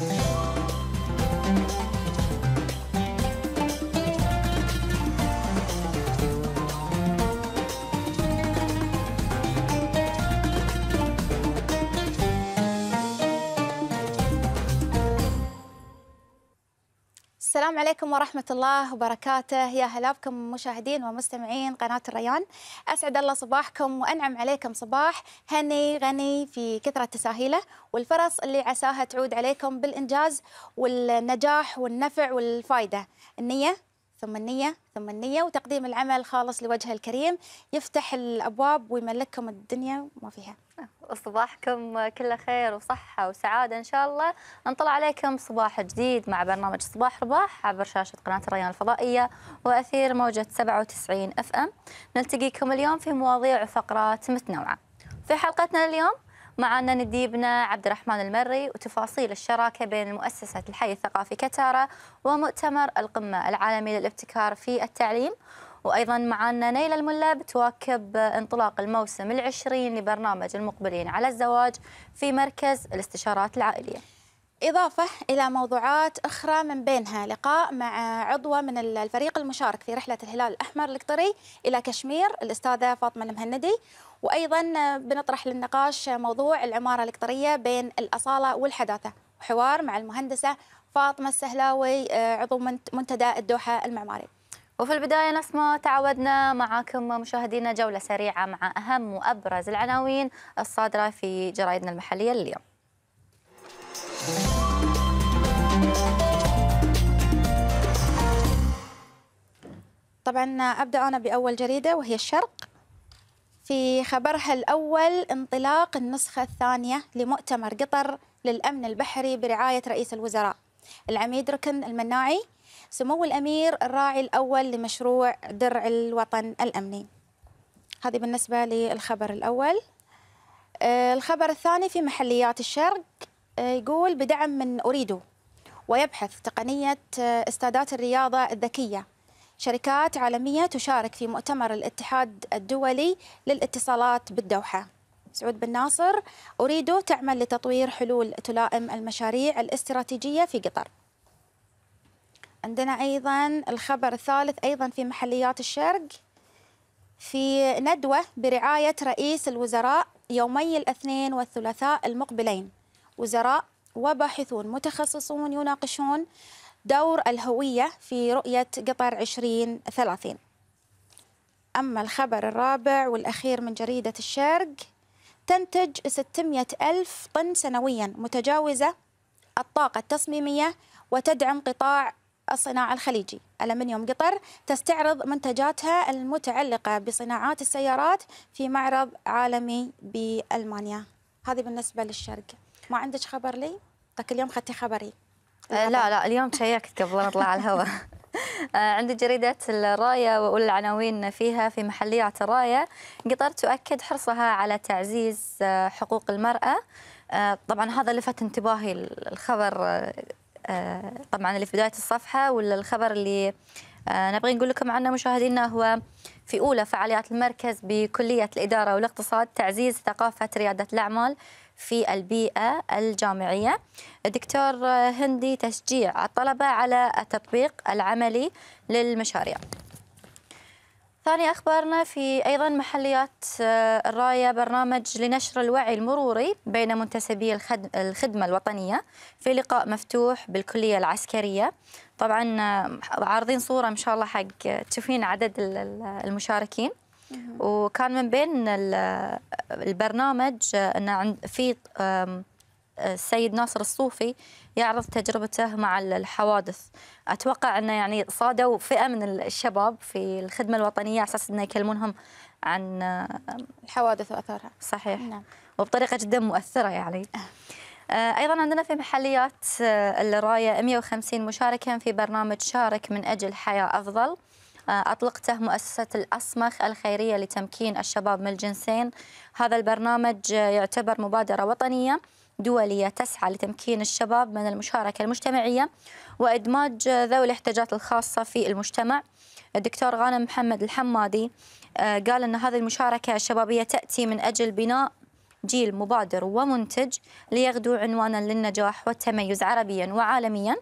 Thank you. السلام عليكم ورحمة الله وبركاته يا هلا بكم مشاهدين ومستمعين قناة الريان أسعد الله صباحكم وأنعم عليكم صباح هني غني في كثرة تساهيله والفرص اللي عساها تعود عليكم بالإنجاز والنجاح والنفع والفائدة النية ثم النية ثم النية وتقديم العمل خالص لوجه الكريم يفتح الأبواب ويملككم الدنيا وما فيها صباحكم كله خير وصحة وسعادة إن شاء الله نطلع عليكم صباح جديد مع برنامج صباح رباح عبر شاشة قناة الريان الفضائية وأثير موجة 97 اف ام نلتقيكم اليوم في مواضيع وفقرات متنوعة في حلقتنا اليوم معنا نديبنا عبد الرحمن المري وتفاصيل الشراكة بين مؤسسة الحي الثقافي كتارة ومؤتمر القمة العالمي للابتكار في التعليم وأيضا معنا نيلة الملاب تواكب انطلاق الموسم العشرين لبرنامج المقبلين على الزواج في مركز الاستشارات العائلية إضافة إلى موضوعات أخرى من بينها لقاء مع عضوة من الفريق المشارك في رحلة الهلال الأحمر القطري إلى كشمير الأستاذة فاطمة المهندي وأيضا بنطرح للنقاش موضوع العمارة القطرية بين الأصالة والحداثة وحوار مع المهندسة فاطمة السهلاوي آه، عضو منتدى الدوحة المعماري وفي البداية نفس ما تعودنا معاكم مشاهدينا جولة سريعة مع أهم وأبرز العناوين الصادرة في جرائدنا المحلية اليوم طبعا أبدأ أنا بأول جريدة وهي الشرق في خبرها الأول انطلاق النسخة الثانية لمؤتمر قطر للأمن البحري برعاية رئيس الوزراء العميد ركن المناعي سمو الأمير الراعي الأول لمشروع درع الوطن الأمني هذه بالنسبة للخبر الأول آه، الخبر الثاني في محليات الشرق آه، يقول بدعم من أريده ويبحث تقنية آه، استادات الرياضة الذكية شركات عالمية تشارك في مؤتمر الاتحاد الدولي للاتصالات بالدوحة سعود بن ناصر أريد تعمل لتطوير حلول تلائم المشاريع الاستراتيجية في قطر عندنا أيضا الخبر الثالث أيضا في محليات الشرق في ندوة برعاية رئيس الوزراء يومي الاثنين والثلاثاء المقبلين وزراء وباحثون متخصصون يناقشون دور الهوية في رؤية قطر 2030 أما الخبر الرابع والأخير من جريدة الشرق تنتج 600 ألف طن سنويا متجاوزة الطاقة التصميمية وتدعم قطاع الصناعة الخليجي ألمنيوم قطر تستعرض منتجاتها المتعلقة بصناعات السيارات في معرض عالمي بألمانيا هذه بالنسبة للشرق ما عندك خبر لي؟ طيب اليوم خدتي خبري آه، لا لا اليوم تشيكت قبل نطلع على الهواء آه، عند جريدة الراية وأولى العناوين فيها في محلية الراية قطر تؤكد حرصها على تعزيز آه، حقوق المرأة آه، طبعا هذا لفت انتباهي الخبر طبعا اللي في بداية الصفحة والخبر اللي نبغي نقول لكم عنه مشاهدينا هو في أولى فعاليات المركز بكلية الإدارة والاقتصاد تعزيز ثقافة ريادة الأعمال في البيئة الجامعية دكتور هندي تشجيع الطلبة على التطبيق العملي للمشاريع ثاني أخبارنا في أيضا محليات آه، الراية برنامج لنشر الوعي المروري بين منتسبي الخدمة الوطنية في لقاء مفتوح بالكلية العسكرية طبعا آه، عارضين صورة إن شاء الله حق آه، تشوفين عدد المشاركين وكان من بين البرنامج انه في السيد ناصر الصوفي يعرض تجربته مع الحوادث أتوقع أنه يعني صادوا فئة من الشباب في الخدمة الوطنية على أساس أنه يكلمونهم عن الحوادث وأثارها صحيح نعم. وبطريقة جدا مؤثرة يعني أه. آه، أيضا عندنا في محليات آه، الراية 150 مشاركا في برنامج شارك من أجل حياة أفضل أطلقته مؤسسة الأصمخ الخيرية لتمكين الشباب من الجنسين هذا البرنامج يعتبر مبادرة وطنية دولية تسعى لتمكين الشباب من المشاركة المجتمعية وإدماج ذوي الاحتياجات الخاصة في المجتمع الدكتور غانم محمد الحمادي آه، قال أن هذه المشاركة الشبابية تأتي من أجل بناء جيل مبادر ومنتج ليغدو عنوانا للنجاح والتميز عربيا وعالميا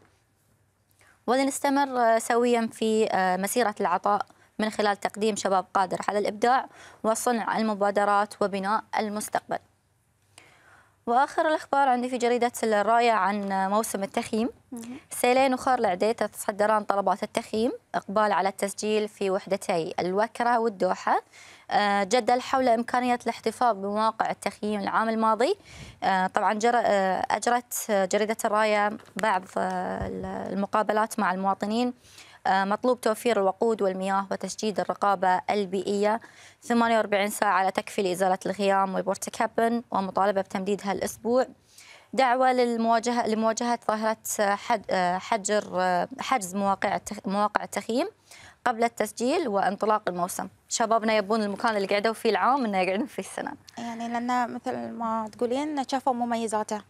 ولنستمر آه، سويا في آه، مسيرة العطاء من خلال تقديم شباب قادر على الإبداع وصنع المبادرات وبناء المستقبل واخر الاخبار عندي في جريده الرايه عن موسم التخييم سيلين وخار العدي تتصدران طلبات التخييم اقبال على التسجيل في وحدتي الوكره والدوحه آه، جدل حول امكانيه الاحتفاظ بمواقع التخييم العام الماضي آه، طبعا جر... آه، اجرت جريده الرايه بعض المقابلات مع المواطنين مطلوب توفير الوقود والمياه وتشديد الرقابة البيئية 48 ساعة على تكفي لإزالة الغيام والبورتكابن ومطالبة بتمديدها الأسبوع دعوة للمواجهة لمواجهة ظاهرة حجر حجز مواقع مواقع التخييم قبل التسجيل وانطلاق الموسم شبابنا يبون المكان اللي قعدوا فيه العام انه يقعدون فيه السنه يعني لان مثل ما تقولين شافوا مميزاته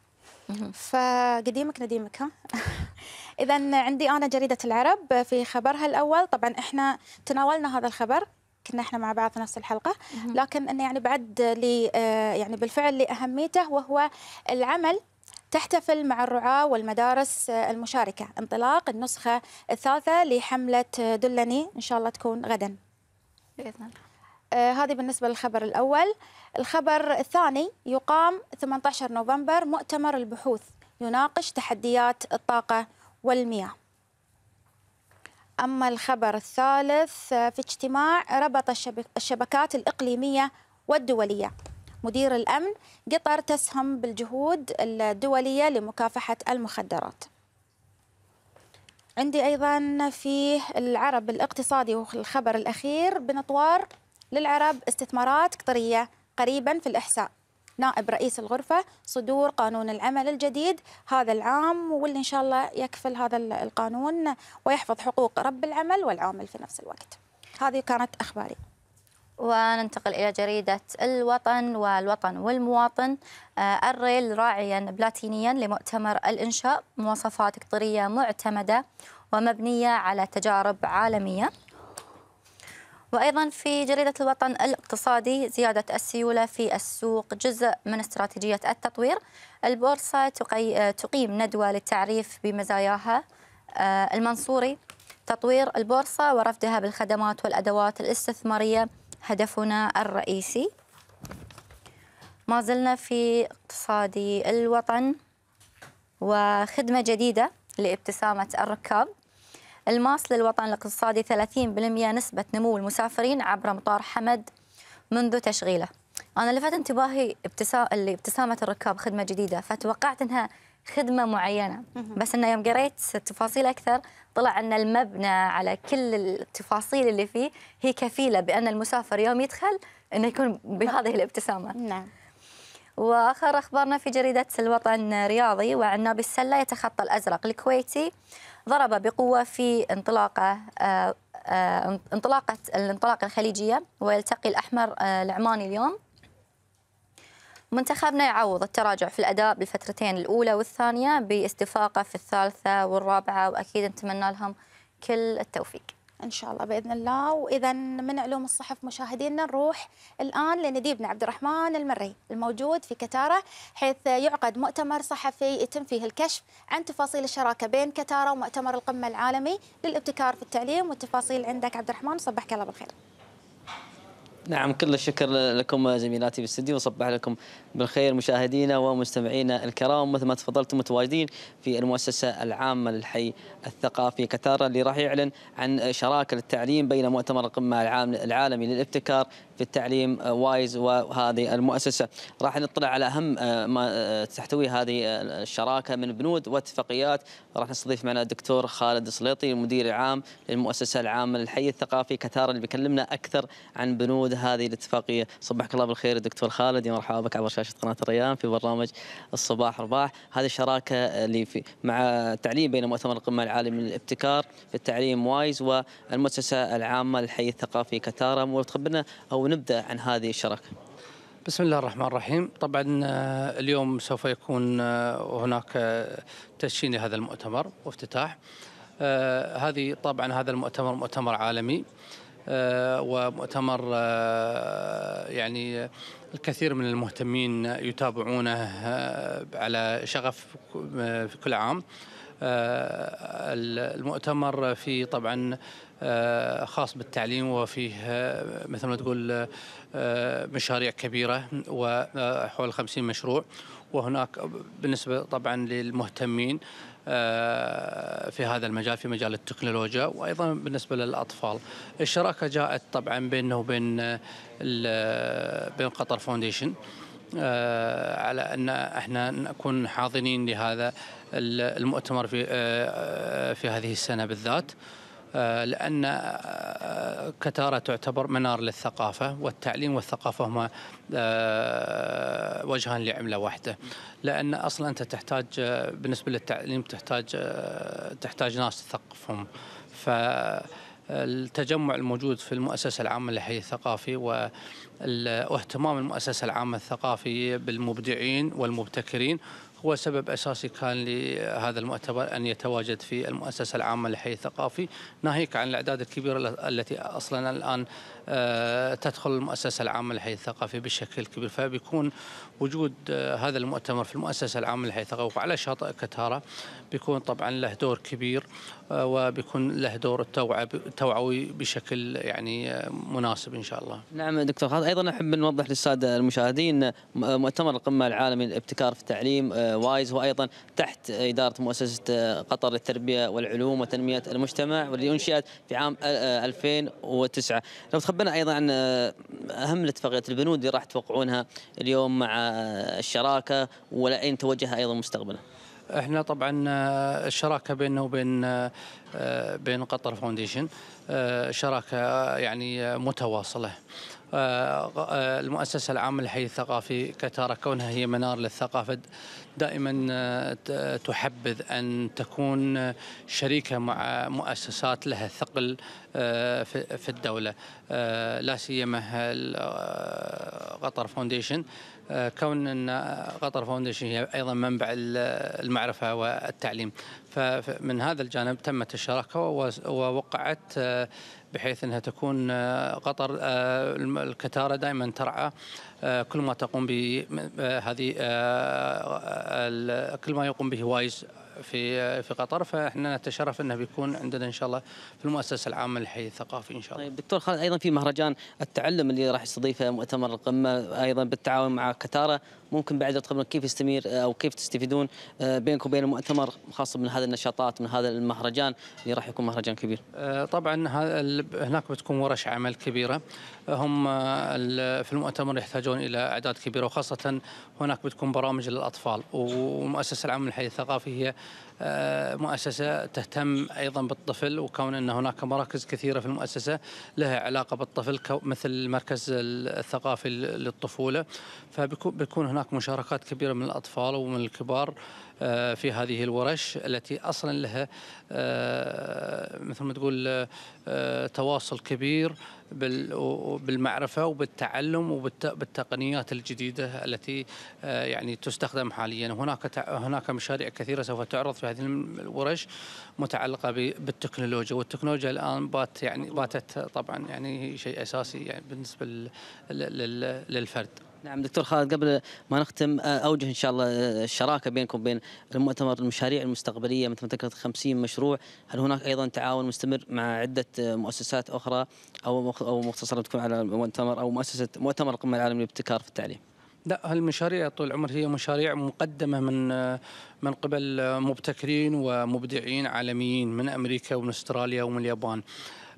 فقديمك نديمك ها اذا عندي انا جريده العرب في خبرها الاول طبعا احنا تناولنا هذا الخبر كنا احنا مع بعض في نفس الحلقه لكن انه يعني بعد لي آه، يعني بالفعل لاهميته وهو العمل تحتفل مع الرعاة والمدارس آه، المشاركة انطلاق النسخة الثالثة لحملة آه، دلني إن شاء الله تكون غدا بإذن الله آه هذه بالنسبة للخبر الأول الخبر الثاني يقام 18 نوفمبر مؤتمر البحوث يناقش تحديات الطاقة والمياه أما الخبر الثالث في اجتماع ربط الشبكات الإقليمية والدولية مدير الأمن قطر تسهم بالجهود الدولية لمكافحة المخدرات عندي أيضا في العرب الاقتصادي والخبر الأخير بنطوار للعرب استثمارات قطرية قريبا في الإحساء نائب رئيس الغرفة صدور قانون العمل الجديد هذا العام واللي إن شاء الله يكفل هذا القانون ويحفظ حقوق رب العمل والعامل في نفس الوقت هذه كانت أخباري وننتقل إلى جريدة الوطن والوطن والمواطن آه، الريل راعيا بلاتينيا لمؤتمر الإنشاء مواصفات قطرية معتمدة ومبنية على تجارب عالمية وأيضا في جريدة الوطن الاقتصادي زيادة السيولة في السوق جزء من استراتيجية التطوير البورصة تقيم ندوة للتعريف بمزاياها آه، المنصوري تطوير البورصة ورفدها بالخدمات والأدوات الاستثمارية هدفنا الرئيسي ما زلنا في اقتصادي الوطن وخدمة جديدة لابتسامة الركاب الماس للوطن الاقتصادي 30% نسبة نمو المسافرين عبر مطار حمد منذ تشغيله أنا لفت انتباهي ابتسام اللي ابتسامة الركاب خدمة جديدة فتوقعت أنها خدمة معينة بس أنه يوم قريت تفاصيل أكثر طلع أن المبنى على كل التفاصيل اللي فيه هي كفيلة بأن المسافر يوم يدخل أنه يكون بهذه الابتسامة نعم واخر اخبارنا في جريده الوطن الرياضي وعنابي السله يتخطى الازرق الكويتي ضرب بقوة في انطلاقة آه، آه، انطلاقة الانطلاقة الخليجية ويلتقي الأحمر آه، العماني اليوم منتخبنا يعوض التراجع في الأداء بالفترتين الأولى والثانية باستفاقة في الثالثة والرابعة وأكيد نتمنى لهم كل التوفيق ان شاء الله باذن الله واذا من علوم الصحف مشاهدينا نروح الان لنديبنا عبد الرحمن المري الموجود في كتاره حيث يعقد مؤتمر صحفي يتم فيه الكشف عن تفاصيل الشراكه بين كتاره ومؤتمر القمه العالمي للابتكار في التعليم والتفاصيل عندك عبد الرحمن صبحك الله بالخير. نعم كل الشكر لكم زميلاتي بالاستديو وصبح لكم بالخير مشاهدينا ومستمعينا الكرام مثل ما تفضلتم متواجدين في المؤسسة العامة للحي الثقافي كتارة اللي راح يعلن عن شراكة للتعليم بين مؤتمر القمة العالمي للابتكار في التعليم آه، وايز وهذه المؤسسة راح نطلع على أهم آه، ما آه، تحتوي هذه الشراكة من بنود واتفاقيات راح نستضيف معنا الدكتور خالد السليطي المدير العام للمؤسسة العامة للحي الثقافي كتار اللي بيكلمنا أكثر عن بنود هذه الاتفاقية صبحك الله بالخير دكتور خالد يا مرحبا بك عبر شاشة قناة الريان في برنامج الصباح رباح هذه الشراكة اللي في مع تعليم بين مؤتمر القمة العالمي للابتكار في التعليم وايز والمؤسسة العامة للحي الثقافي كتارا وتخبرنا أو ونبدا عن هذه الشراكه. بسم الله الرحمن الرحيم طبعا آه، اليوم سوف يكون آه، هناك آه، تدشين لهذا المؤتمر وافتتاح هذه طبعا هذا المؤتمر مؤتمر عالمي ومؤتمر يعني الكثير من المهتمين يتابعونه على شغف في كل عام المؤتمر في طبعا آه، خاص بالتعليم وفيه آه، مثل ما تقول آه، مشاريع كبيرة وحول 50 مشروع وهناك بالنسبة طبعا للمهتمين في هذا المجال في مجال التكنولوجيا وايضا بالنسبه للاطفال الشراكه جاءت طبعا بيننا وبين بين قطر فاونديشن على ان احنا نكون حاضنين لهذا المؤتمر في في هذه السنه بالذات آه، لأن آه، كتارة تعتبر منار للثقافة والتعليم والثقافة هما آه، وجهان لعملة واحدة لأن أصلا أنت تحتاج بالنسبة للتعليم تحتاج تحتاج ناس تثقفهم ف التجمع الموجود في المؤسسة العامة للحي الثقافي واهتمام المؤسسة العامة الثقافي بالمبدعين والمبتكرين هو سبب أساسي كان لهذا المؤتمر أن يتواجد في المؤسسة العامة للحي الثقافي ناهيك عن الأعداد الكبيرة التي أصلا الآن آه، تدخل المؤسسة العامة للحي الثقافي بشكل كبير فبيكون وجود آه، هذا المؤتمر في المؤسسة العامة للحي الثقافي وعلى شاطئ كتارة بيكون طبعا له دور كبير آه، وبيكون له دور التوعوي بشكل يعني مناسب ان شاء الله. نعم دكتور خالد ايضا احب نوضح للساده المشاهدين مؤتمر القمه العالمي للابتكار في التعليم وايز وايضا تحت اداره مؤسسه قطر للتربيه والعلوم وتنميه المجتمع واللي انشئت في عام 2009. لو تخبر تنبأنا أيضا عن آه، أهم الاتفاقيات البنود اللي راح توقعونها اليوم مع آه، الشراكة ولأين توجه أيضا مستقبلا احنا طبعا آه، الشراكه بيننا وبين بين قطر فاونديشن شراكه يعني متواصله آه، آه، المؤسسة العامة للحي الثقافي كتارة كونها هي منار للثقافة دائما آه، تحبذ أن تكون شريكة مع مؤسسات لها ثقل في الدولة لا سيما قطر فونديشن كون ان قطر فاونديشن هي ايضا منبع المعرفه والتعليم فمن هذا الجانب تمت الشراكه ووقعت بحيث انها تكون آه، قطر آه، الكتاره دائما ترعى آه، كل ما تقوم به هذه كل ما يقوم به وايز في في قطر فاحنا نتشرف انه بيكون عندنا ان شاء الله في المؤسسه العامه للحي الثقافي ان شاء الله. طيب دكتور خالد ايضا في مهرجان التعلم اللي راح يستضيفه مؤتمر القمه ايضا بالتعاون مع كتاره ممكن بعد تخبرنا كيف يستمر او كيف تستفيدون آه، بينكم وبين المؤتمر خاصه من هذه النشاطات من هذا المهرجان اللي راح يكون مهرجان كبير. آه، طبعا هناك بتكون ورش عمل كبيره هم آه، في المؤتمر يحتاجون الى اعداد كبيره وخاصه هناك بتكون برامج للاطفال والمؤسسه العامه للحي الثقافي هي مؤسسة تهتم أيضا بالطفل وكون أن هناك مراكز كثيرة في المؤسسة لها علاقة بالطفل مثل المركز الثقافي للطفولة فبيكون هناك مشاركات كبيرة من الأطفال ومن الكبار آه، في هذه الورش التي اصلا لها آه، مثل ما تقول آه، تواصل كبير بالمعرفه وبالتعلم وبالتقنيات الجديده التي يعني تستخدم حاليا هناك هناك مشاريع كثيره سوف تعرض في هذه الورش متعلقه بالتكنولوجيا والتكنولوجيا الان بات يعني باتت طبعا يعني شيء اساسي يعني بالنسبه للفرد نعم دكتور خالد قبل ما نختم آه، اوجه ان شاء الله آه، الشراكه بينكم بين المؤتمر المشاريع المستقبليه مثل ما ذكرت 50 مشروع، هل هناك ايضا تعاون مستمر مع عده مؤسسات اخرى او او مختصره تكون على المؤتمر او مؤسسه مؤتمر القمه العالمي للابتكار في التعليم؟ لا هالمشاريع طول العمر هي مشاريع مقدمة من آه، من قبل مبتكرين ومبدعين عالميين من أمريكا ومن أستراليا ومن اليابان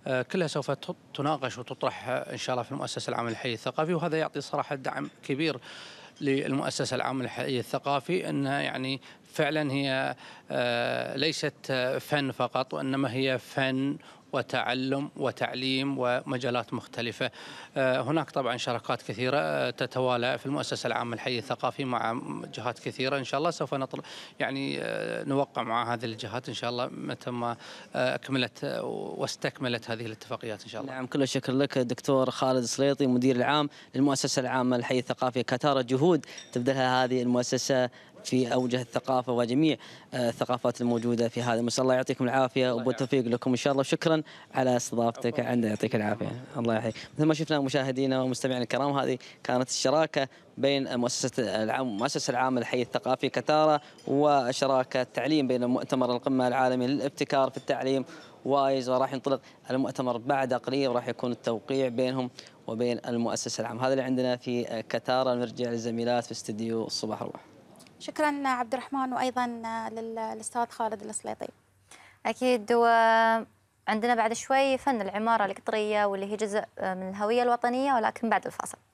آه، كلها سوف تناقش وتطرح ان شاء الله في المؤسسه العامه للحي الثقافي وهذا يعطي صراحه دعم كبير للمؤسسه العامه للحي الثقافي انها يعني فعلا هي آه، ليست آه، فن فقط وانما هي فن وتعلم وتعليم ومجالات مختلفة آه، هناك طبعا شراكات كثيرة آه، تتوالى في المؤسسة العامة الحي الثقافي مع جهات كثيرة إن شاء الله سوف نطل يعني آه، نوقع مع هذه الجهات إن شاء الله متى ما أكملت واستكملت هذه الاتفاقيات إن شاء الله نعم كل الشكر لك دكتور خالد سليطي مدير العام للمؤسسة العامة الحي الثقافي كتارة جهود تبذلها هذه المؤسسة في اوجه الثقافه وجميع آه، الثقافات الموجوده في هذا المسرح الله يعطيكم العافيه وبالتوفيق لكم ان شاء الله وشكرا على استضافتك عندنا يعطيك العافيه الله يحييك مثل ما شفنا مشاهدينا ومستمعينا الكرام هذه كانت الشراكه بين مؤسسة العام المؤسسة العام الحي الثقافي كتارة وشراكة تعليم بين مؤتمر القمة العالمي للابتكار في التعليم وايز وراح ينطلق المؤتمر بعد قليل وراح يكون التوقيع بينهم وبين المؤسسة العامة هذا اللي عندنا في كتارة نرجع للزميلات في استديو الصباح روح شكرا عبد الرحمن وايضا للاستاذ خالد السليطي اكيد و عندنا بعد شوي فن العماره القطريه واللي هي جزء من الهويه الوطنيه ولكن بعد الفاصل